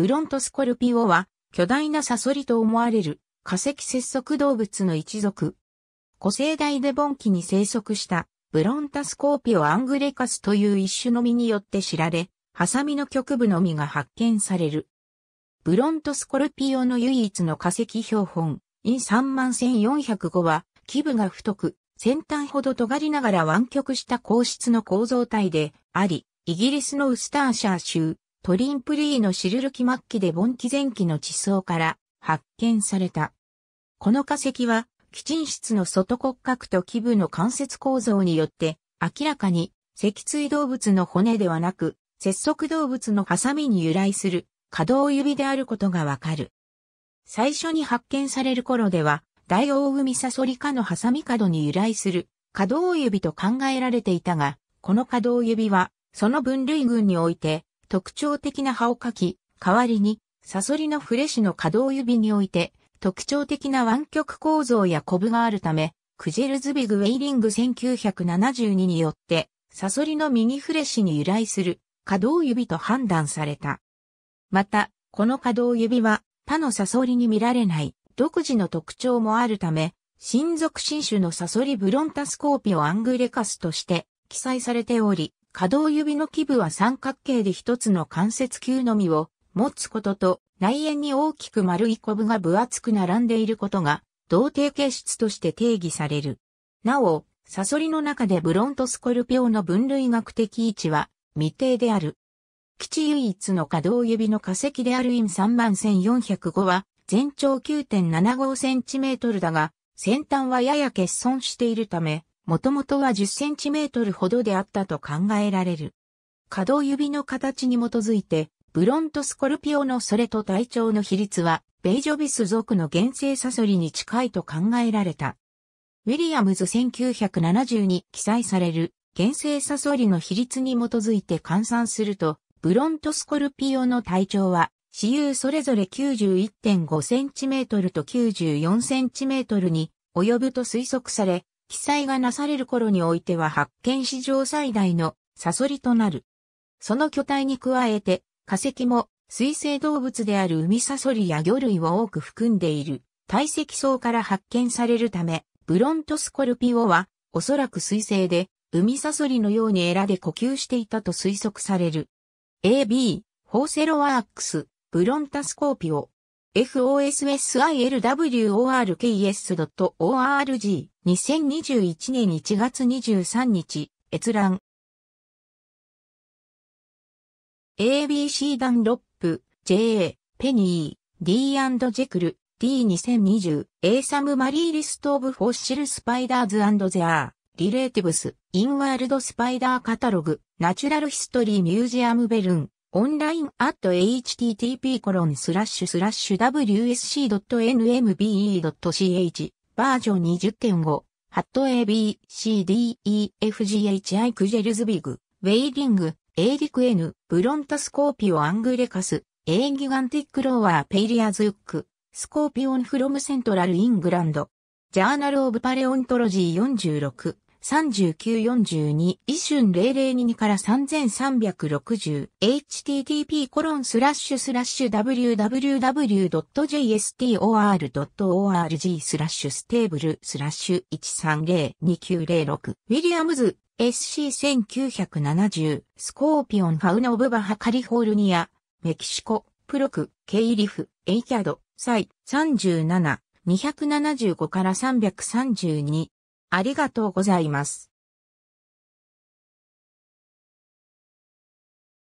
ブロントスコルピオは、巨大なサソリと思われる化石節足動物の一族。古生代デボン期に生息したブロンタスコーピオアングレカスという一種の実によって知られ、ハサミの局部の実が発見される。ブロントスコルピオの唯一の化石標本、イン31405は、基部が太く、先端ほど尖りながら湾曲した硬質の構造体であり、イギリスのウスターシャー州、トリンプリーのシルル期末期で盆期前期の地層から発見された。この化石は、基沈室の外骨格と基部の関節構造によって、明らかに脊椎動物の骨ではなく、節足動物のハサミに由来する可動指であることがわかる。最初に発見される頃では、大イオウミサソリ科のハサミ角に由来する可動指と考えられていたが、この可動指は、その分類群において、特徴的な葉を描き、代わりに、サソリのフレッシュの可動指において、特徴的な湾曲構造やコブがあるため、クジェルズビグウェイリング1972によって、サソリの右フレッシュに由来する可動指と判断された。また、この可動指は他のサソリに見られない独自の特徴もあるため、新属新種のサソリブロンタスコーピオアングレカスとして記載されており、可動指の基部は三角形で一つの関節球のみを持つことと、内縁に大きく丸いコブが分厚く並んでいることが、同定形質として定義される。なお、サソリの中でブロントスコルピオの分類学的位置は未定である。基地唯一の可動指の化石であるイン31405は全長 9.75cm だが、先端はやや欠損しているため、もともとは10センチメートルほどであったと考えられる。可動指の形に基づいて、ブロントスコルピオのそれと体長の比率は、ベイジョビス族の原生サソリに近いと考えられた。ウィリアムズ1970に記載される原生サソリの比率に基づいて換算すると、ブロントスコルピオの体長は、私有それぞれ 91.5cm と 94cm に及ぶと推測され、記載がなされる頃においては発見史上最大のサソリとなる。その巨体に加えて、化石も水生動物である海サソリや魚類を多く含んでいる堆積層から発見されるため、ブロントスコルピオはおそらく水生で海サソリのようにエラで呼吸していたと推測される。AB、ホーセロワークス、ブロンタスコーピオ。fosilworks.org2021 年1月23日、閲覧。ABC ダンロップ、JA、ペニー、D& ジェクル、D2020、A サムマリーリストオブフォッシルスパイダーズゼアー、リレーティブス、インワールドスパイダーカタログ、ナチュラルヒストリーミュージアムベルン。online.http://wsc.nmbe.ch バージョン20.5ハット ABCDEFGHI クジェルズビグ、ウェイリング、エイリクエヌ、ブロンタスコーピオアングレカス、エイギガンティックローワーペイリアズック、スコーピオンフロムセントラルイングランド。ジャーナルオブパレオントロジー46。3942イシュン0022から 3360http コロンスラッシュスラッシュ www.jstor.org スラッシュステーブルスラッシュ1302906ウィリアムズ SC1970 スコーピオンファウナオブバハカリフォルニアメキシコプロクケイリフエイキャドサイ37 275から332ありがとうございます。